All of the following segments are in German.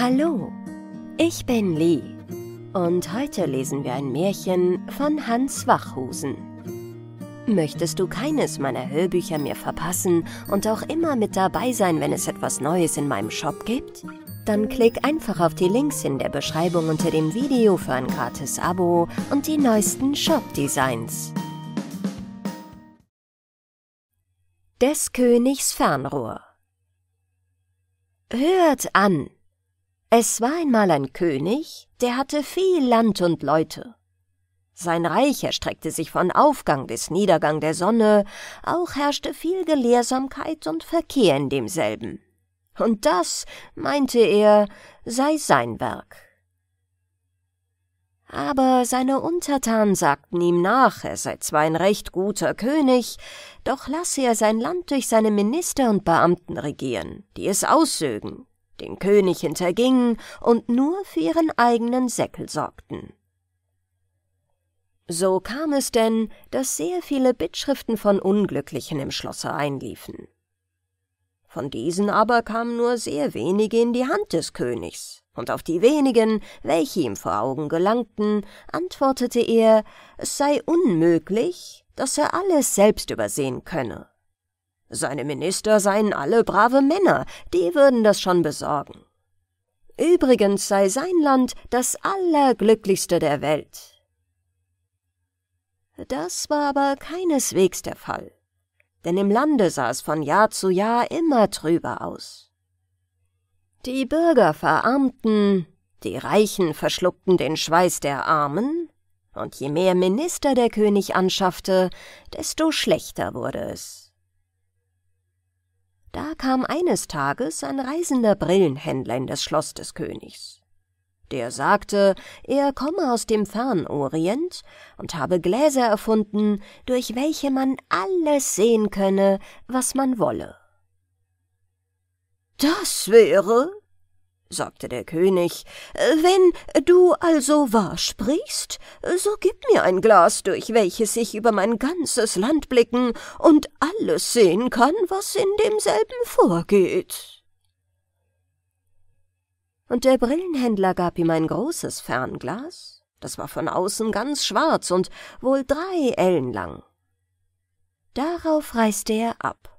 Hallo, ich bin Lee und heute lesen wir ein Märchen von Hans Wachhusen. Möchtest du keines meiner Hörbücher mehr verpassen und auch immer mit dabei sein, wenn es etwas Neues in meinem Shop gibt? Dann klick einfach auf die Links in der Beschreibung unter dem Video für ein gratis Abo und die neuesten Shop-Designs. Des Königs Fernrohr Hört an! Es war einmal ein König, der hatte viel Land und Leute. Sein Reich erstreckte sich von Aufgang bis Niedergang der Sonne, auch herrschte viel Gelehrsamkeit und Verkehr in demselben. Und das, meinte er, sei sein Werk. Aber seine Untertanen sagten ihm nach, er sei zwar ein recht guter König, doch lasse er sein Land durch seine Minister und Beamten regieren, die es aussögen, den König hintergingen und nur für ihren eigenen Säckel sorgten. So kam es denn, dass sehr viele Bittschriften von Unglücklichen im Schlosse einliefen. Von diesen aber kamen nur sehr wenige in die Hand des Königs, und auf die wenigen, welche ihm vor Augen gelangten, antwortete er, es sei unmöglich, dass er alles selbst übersehen könne seine Minister seien alle brave Männer, die würden das schon besorgen. Übrigens sei sein Land das allerglücklichste der Welt. Das war aber keineswegs der Fall, denn im Lande sah es von Jahr zu Jahr immer trüber aus. Die Bürger verarmten, die Reichen verschluckten den Schweiß der Armen, und je mehr Minister der König anschaffte, desto schlechter wurde es. Da kam eines Tages ein reisender Brillenhändler in das Schloss des Königs. Der sagte, er komme aus dem Fernorient und habe Gläser erfunden, durch welche man alles sehen könne, was man wolle. Das wäre, sagte der König, wenn du also wahr sprichst, so gib mir ein Glas, durch welches ich über mein ganzes Land blicken und alles sehen kann, was in demselben vorgeht. Und der Brillenhändler gab ihm ein großes Fernglas, das war von außen ganz schwarz und wohl drei Ellen lang. Darauf reiste er ab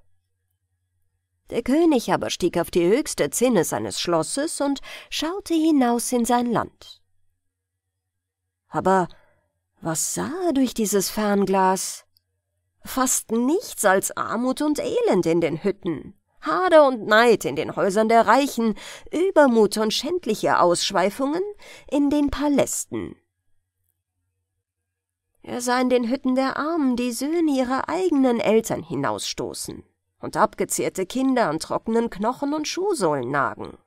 der König aber stieg auf die höchste Zinne seines Schlosses und schaute hinaus in sein Land. Aber was sah er durch dieses Fernglas? Fast nichts als Armut und Elend in den Hütten, Hader und Neid in den Häusern der Reichen, Übermut und schändliche Ausschweifungen in den Palästen. Er sah in den Hütten der Armen die Söhne ihrer eigenen Eltern hinausstoßen und abgezehrte Kinder an trockenen Knochen und Schuhsohlen nagen.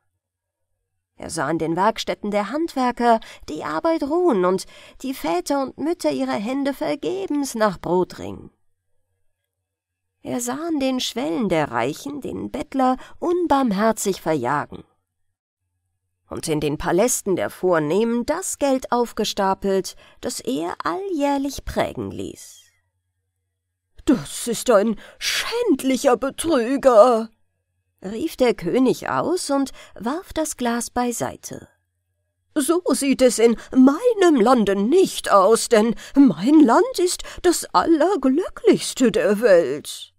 Er sah in den Werkstätten der Handwerker die Arbeit ruhen und die Väter und Mütter ihre Hände vergebens nach Brot ringen. Er sah an den Schwellen der Reichen den Bettler unbarmherzig verjagen. Und in den Palästen der Vornehmen das Geld aufgestapelt, das er alljährlich prägen ließ. Das ist ein schändlicher Betrüger, rief der König aus und warf das Glas beiseite. So sieht es in meinem Lande nicht aus, denn mein Land ist das allerglücklichste der Welt.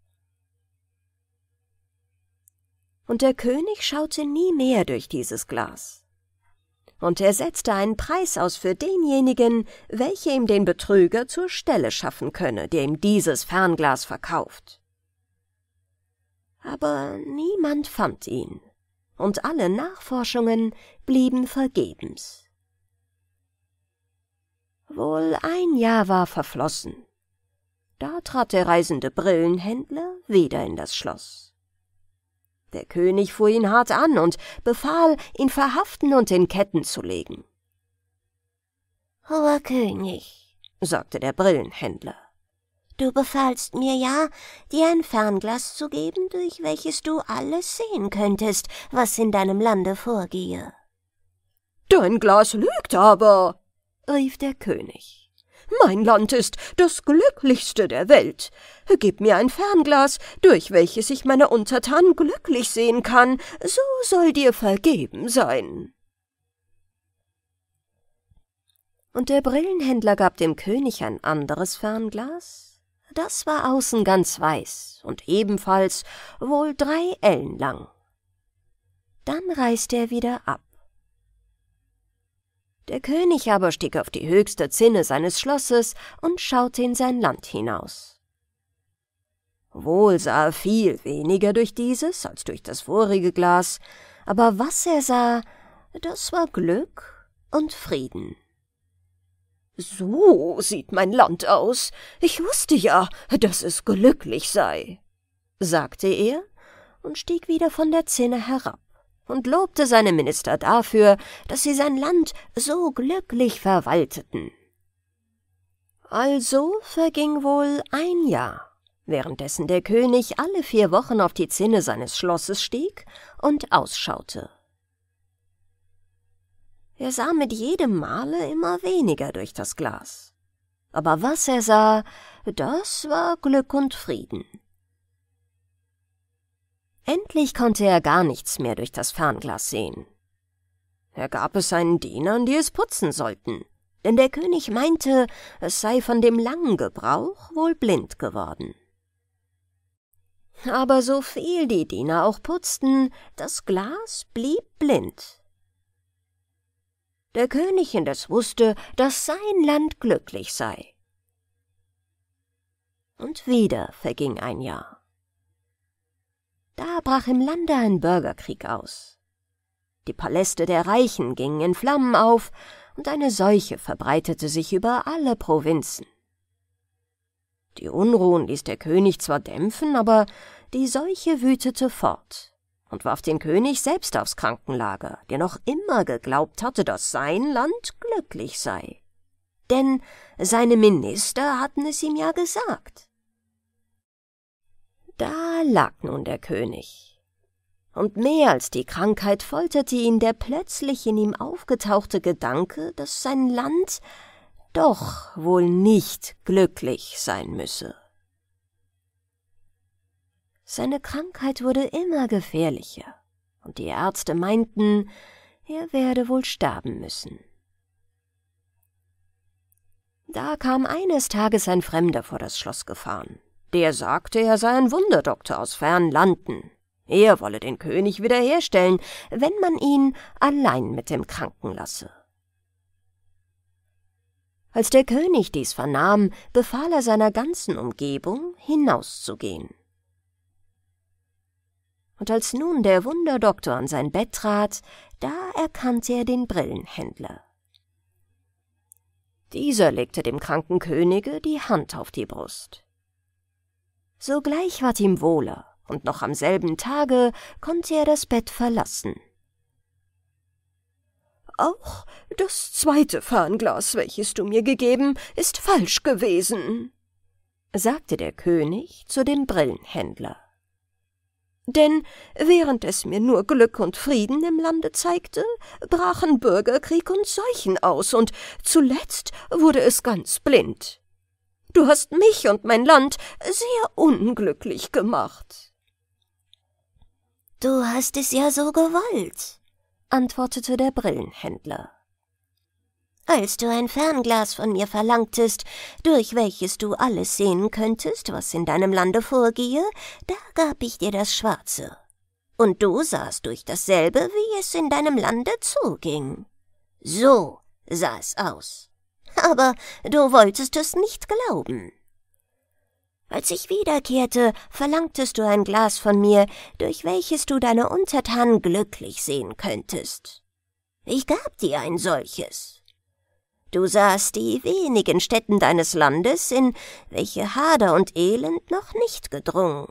Und der König schaute nie mehr durch dieses Glas und er setzte einen Preis aus für denjenigen, welche ihm den Betrüger zur Stelle schaffen könne, der ihm dieses Fernglas verkauft. Aber niemand fand ihn, und alle Nachforschungen blieben vergebens. Wohl ein Jahr war verflossen. Da trat der reisende Brillenhändler wieder in das Schloss. Der König fuhr ihn hart an und befahl, ihn verhaften und in Ketten zu legen. Hoher König, sagte der Brillenhändler, du befahlst mir ja, dir ein Fernglas zu geben, durch welches du alles sehen könntest, was in deinem Lande vorgehe. Dein Glas lügt aber, rief der König. Mein Land ist das glücklichste der Welt. Gib mir ein Fernglas, durch welches ich meine Untertanen glücklich sehen kann, so soll dir vergeben sein. Und der Brillenhändler gab dem König ein anderes Fernglas, das war außen ganz weiß und ebenfalls wohl drei Ellen lang. Dann reiste er wieder ab der König aber stieg auf die höchste Zinne seines Schlosses und schaute in sein Land hinaus. Wohl sah er viel weniger durch dieses als durch das vorige Glas, aber was er sah, das war Glück und Frieden. So sieht mein Land aus. Ich wusste ja, dass es glücklich sei, sagte er und stieg wieder von der Zinne herab und lobte seine Minister dafür, dass sie sein Land so glücklich verwalteten. Also verging wohl ein Jahr, währenddessen der König alle vier Wochen auf die Zinne seines Schlosses stieg und ausschaute. Er sah mit jedem Male immer weniger durch das Glas. Aber was er sah, das war Glück und Frieden. Endlich konnte er gar nichts mehr durch das Fernglas sehen. Er gab es seinen Dienern, die es putzen sollten, denn der König meinte, es sei von dem langen Gebrauch wohl blind geworden. Aber so viel die Diener auch putzten, das Glas blieb blind. Der König indes wusste, dass sein Land glücklich sei. Und wieder verging ein Jahr. Da brach im Lande ein Bürgerkrieg aus. Die Paläste der Reichen gingen in Flammen auf, und eine Seuche verbreitete sich über alle Provinzen. Die Unruhen ließ der König zwar dämpfen, aber die Seuche wütete fort und warf den König selbst aufs Krankenlager, der noch immer geglaubt hatte, dass sein Land glücklich sei. Denn seine Minister hatten es ihm ja gesagt. Da lag nun der König. Und mehr als die Krankheit folterte ihn der plötzlich in ihm aufgetauchte Gedanke, dass sein Land doch wohl nicht glücklich sein müsse. Seine Krankheit wurde immer gefährlicher, und die Ärzte meinten, er werde wohl sterben müssen. Da kam eines Tages ein Fremder vor das Schloss gefahren, der sagte, er sei ein Wunderdoktor aus fernen Landen. Er wolle den König wiederherstellen, wenn man ihn allein mit dem Kranken lasse. Als der König dies vernahm, befahl er seiner ganzen Umgebung, hinauszugehen. Und als nun der Wunderdoktor an sein Bett trat, da erkannte er den Brillenhändler. Dieser legte dem kranken Könige die Hand auf die Brust. Sogleich ward ihm wohler, und noch am selben Tage konnte er das Bett verlassen. Auch das zweite Farnglas, welches du mir gegeben, ist falsch gewesen, sagte der König zu dem Brillenhändler. Denn während es mir nur Glück und Frieden im Lande zeigte, brachen Bürgerkrieg und Seuchen aus, und zuletzt wurde es ganz blind. Du hast mich und mein Land sehr unglücklich gemacht. Du hast es ja so gewollt, antwortete der Brillenhändler. Als du ein Fernglas von mir verlangtest, durch welches du alles sehen könntest, was in deinem Lande vorgehe, da gab ich dir das Schwarze. Und du sahst durch dasselbe, wie es in deinem Lande zuging. So sah es aus aber du wolltest es nicht glauben. Als ich wiederkehrte, verlangtest du ein Glas von mir, durch welches du deine Untertanen glücklich sehen könntest. Ich gab dir ein solches. Du sahst die wenigen Städten deines Landes, in welche Hader und Elend noch nicht gedrungen.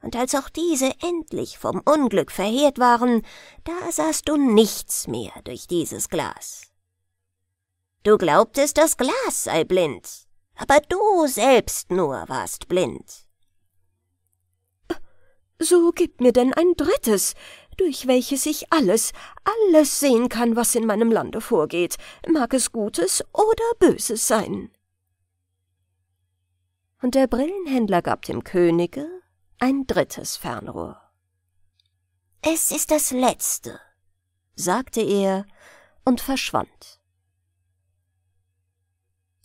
Und als auch diese endlich vom Unglück verheert waren, da sahst du nichts mehr durch dieses Glas. Du glaubtest, das Glas sei blind, aber du selbst nur warst blind. So gib mir denn ein drittes, durch welches ich alles, alles sehen kann, was in meinem Lande vorgeht, mag es Gutes oder Böses sein. Und der Brillenhändler gab dem Könige ein drittes Fernrohr. Es ist das letzte, sagte er und verschwand.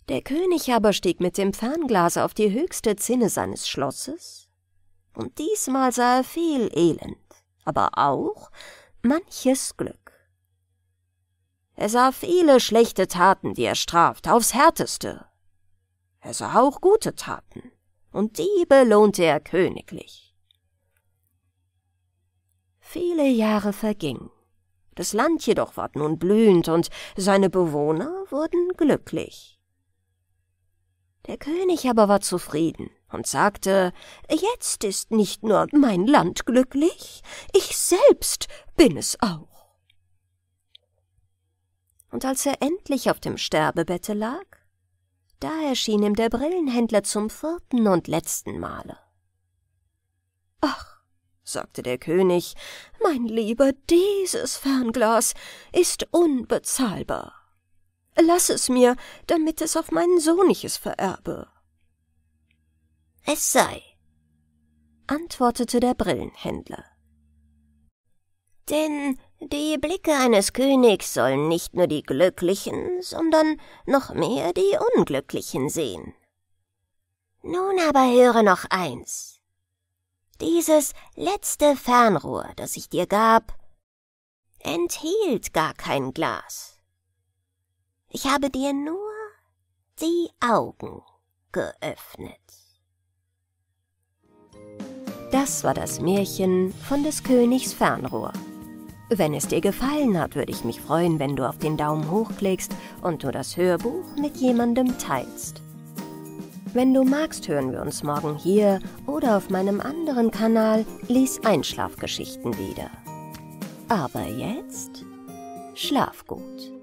Der König aber stieg mit dem Fernglas auf die höchste Zinne seines Schlosses, und diesmal sah er viel Elend, aber auch manches Glück. Er sah viele schlechte Taten, die er straft, aufs härteste. Er sah auch gute Taten, und die belohnte er königlich. Viele Jahre vergingen. Das Land jedoch ward nun blühend, und seine Bewohner wurden glücklich. Der König aber war zufrieden und sagte, jetzt ist nicht nur mein Land glücklich, ich selbst bin es auch. Und als er endlich auf dem Sterbebette lag, da erschien ihm der Brillenhändler zum vierten und letzten Male. Ach, sagte der König, mein lieber, dieses Fernglas ist unbezahlbar. Lass es mir, damit es auf meinen Sohn ich es vererbe. Es sei, antwortete der Brillenhändler. Denn die Blicke eines Königs sollen nicht nur die Glücklichen, sondern noch mehr die Unglücklichen sehen. Nun aber höre noch eins. Dieses letzte Fernrohr, das ich dir gab, enthielt gar kein Glas. Ich habe dir nur die Augen geöffnet. Das war das Märchen von des Königs Fernrohr. Wenn es dir gefallen hat, würde ich mich freuen, wenn du auf den Daumen hoch klickst und du das Hörbuch mit jemandem teilst. Wenn du magst, hören wir uns morgen hier oder auf meinem anderen Kanal Lies Einschlafgeschichten wieder. Aber jetzt schlaf gut.